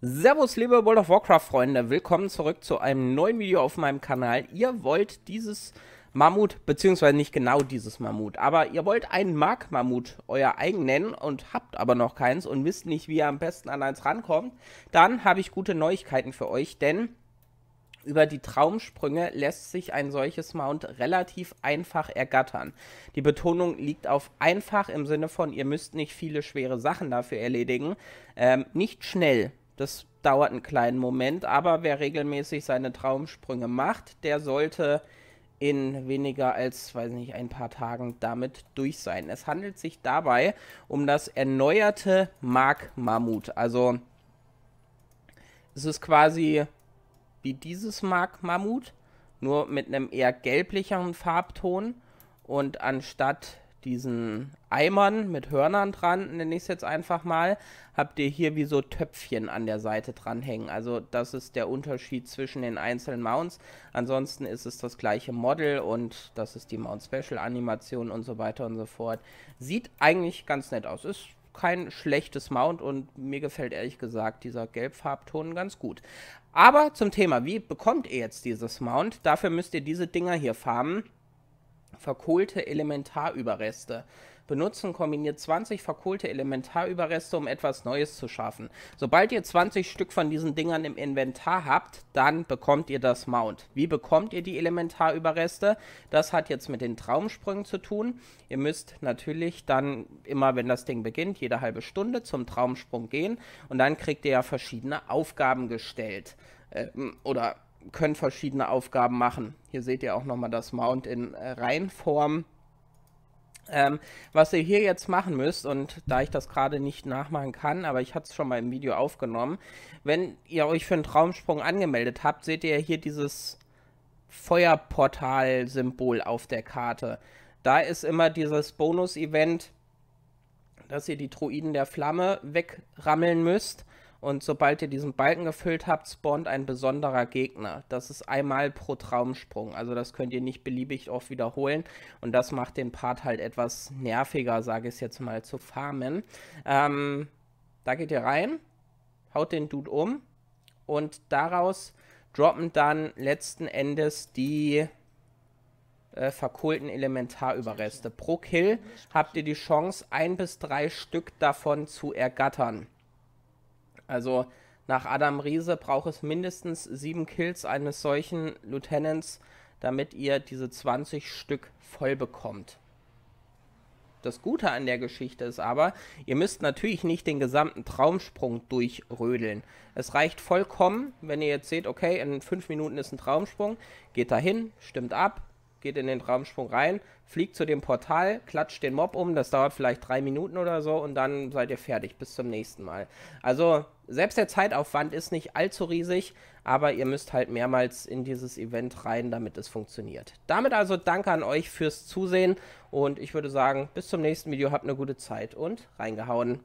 Servus, liebe World of Warcraft-Freunde, willkommen zurück zu einem neuen Video auf meinem Kanal. Ihr wollt dieses Mammut, beziehungsweise nicht genau dieses Mammut, aber ihr wollt einen Mark-Mammut euer eigen nennen und habt aber noch keins und wisst nicht, wie ihr am besten an eins rankommt, dann habe ich gute Neuigkeiten für euch, denn über die Traumsprünge lässt sich ein solches Mount relativ einfach ergattern. Die Betonung liegt auf einfach im Sinne von, ihr müsst nicht viele schwere Sachen dafür erledigen. Ähm, nicht schnell, das dauert einen kleinen Moment, aber wer regelmäßig seine Traumsprünge macht, der sollte in weniger als, weiß nicht, ein paar Tagen damit durch sein. Es handelt sich dabei um das erneuerte Mark-Mammut. Also es ist quasi wie dieses Mark-Mammut, nur mit einem eher gelblicheren Farbton. Und anstatt diesen Eimern mit Hörnern dran, nenne ich es jetzt einfach mal, habt ihr hier wie so Töpfchen an der Seite dranhängen. Also das ist der Unterschied zwischen den einzelnen Mounts. Ansonsten ist es das gleiche Model und das ist die Mount Special Animation und so weiter und so fort. Sieht eigentlich ganz nett aus. Ist kein schlechtes Mount und mir gefällt ehrlich gesagt dieser Gelbfarbton ganz gut. Aber zum Thema, wie bekommt ihr jetzt dieses Mount? Dafür müsst ihr diese Dinger hier farmen verkohlte Elementarüberreste. Benutzen kombiniert 20 verkohlte Elementarüberreste, um etwas Neues zu schaffen. Sobald ihr 20 Stück von diesen Dingern im Inventar habt, dann bekommt ihr das Mount. Wie bekommt ihr die Elementarüberreste? Das hat jetzt mit den Traumsprüngen zu tun. Ihr müsst natürlich dann immer, wenn das Ding beginnt, jede halbe Stunde zum Traumsprung gehen und dann kriegt ihr ja verschiedene Aufgaben gestellt. Äh, oder können verschiedene Aufgaben machen. Hier seht ihr auch nochmal das Mount in äh, Reihenform. Ähm, was ihr hier jetzt machen müsst, und da ich das gerade nicht nachmachen kann, aber ich hatte es schon mal im Video aufgenommen, wenn ihr euch für einen Traumsprung angemeldet habt, seht ihr hier dieses Feuerportal-Symbol auf der Karte. Da ist immer dieses Bonus-Event, dass ihr die Druiden der Flamme wegrammeln müsst. Und sobald ihr diesen Balken gefüllt habt, spawnt ein besonderer Gegner. Das ist einmal pro Traumsprung. Also das könnt ihr nicht beliebig oft wiederholen. Und das macht den Part halt etwas nerviger, sage ich es jetzt mal, zu farmen. Ähm, da geht ihr rein, haut den Dude um und daraus droppen dann letzten Endes die äh, verkohlten Elementarüberreste. Pro Kill habt ihr die Chance, ein bis drei Stück davon zu ergattern. Also nach Adam Riese braucht es mindestens sieben Kills eines solchen Lieutenants, damit ihr diese 20 Stück voll bekommt. Das Gute an der Geschichte ist aber, ihr müsst natürlich nicht den gesamten Traumsprung durchrödeln. Es reicht vollkommen, wenn ihr jetzt seht, okay, in fünf Minuten ist ein Traumsprung, geht dahin, stimmt ab, geht in den Raumsprung rein, fliegt zu dem Portal, klatscht den Mob um, das dauert vielleicht drei Minuten oder so und dann seid ihr fertig. Bis zum nächsten Mal. Also selbst der Zeitaufwand ist nicht allzu riesig, aber ihr müsst halt mehrmals in dieses Event rein, damit es funktioniert. Damit also danke an euch fürs Zusehen und ich würde sagen, bis zum nächsten Video, habt eine gute Zeit und reingehauen.